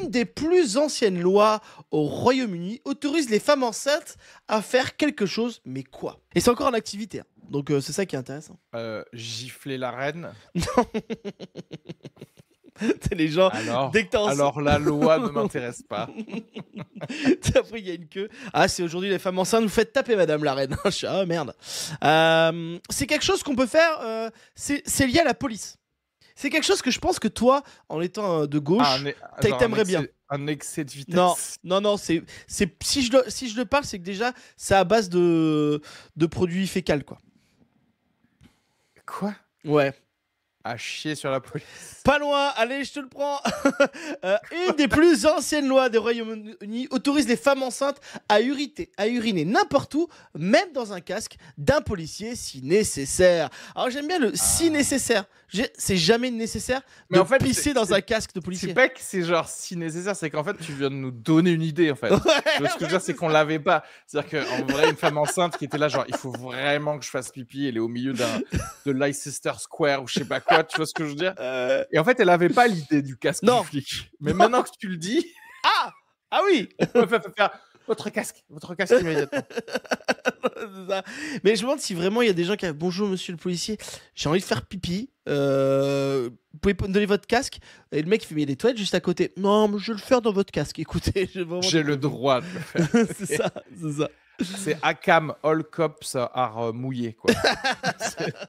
une des plus anciennes lois au Royaume-Uni autorise les femmes enceintes à faire quelque chose, mais quoi Et c'est encore en activité, hein. donc euh, c'est ça qui est intéressant. Euh, gifler la reine Non les gens, alors, dès que Alors la loi ne m'intéresse pas. Après, il y a une queue. Ah, c'est aujourd'hui les femmes enceintes, vous faites taper, madame la reine. ah, merde. Euh, c'est quelque chose qu'on peut faire, c'est lié à la police. C'est quelque chose que je pense que toi, en étant euh, de gauche, ah, t'aimerais bien. Un excès de vitesse. Non, non, non. C'est, c'est si je si je le parle, c'est que déjà, c'est à base de de produits fécales, quoi. Quoi Ouais. À chier sur la police. Pas loin, allez, je te le prends. Euh, une des plus anciennes lois des Royaume-Uni autorise les femmes enceintes à, uriner n'importe où, même dans un casque d'un policier si nécessaire. Alors j'aime bien le ah. si nécessaire. C'est jamais nécessaire Mais en fait, pisser dans un casque de policier. C'est pas que c'est genre si nécessaire, c'est qu'en fait tu viens de nous donner une idée en fait. ce que je veux dire, c'est qu'on l'avait pas. C'est-à-dire qu'en vrai, une femme enceinte qui était là, genre il faut vraiment que je fasse pipi, elle est au milieu d'un de Leicester Square ou je sais pas tu vois ce que je veux dire euh, Et en fait, elle avait pas l'idée du casque non. flic. Mais maintenant que tu le dis, ah, ah oui, votre casque, votre casque immédiatement. Mais je me demande si vraiment il y a des gens qui bonjour monsieur le policier, j'ai envie de faire pipi, euh, vous pouvez me donner votre casque Et le mec il fait mais il y a des toilettes juste à côté. Non, mais je vais le faire dans votre casque. Écoutez, j'ai le droit de le faire. c'est ça, c'est ça. C'est Akam All Cops are euh, mouillés ». quoi.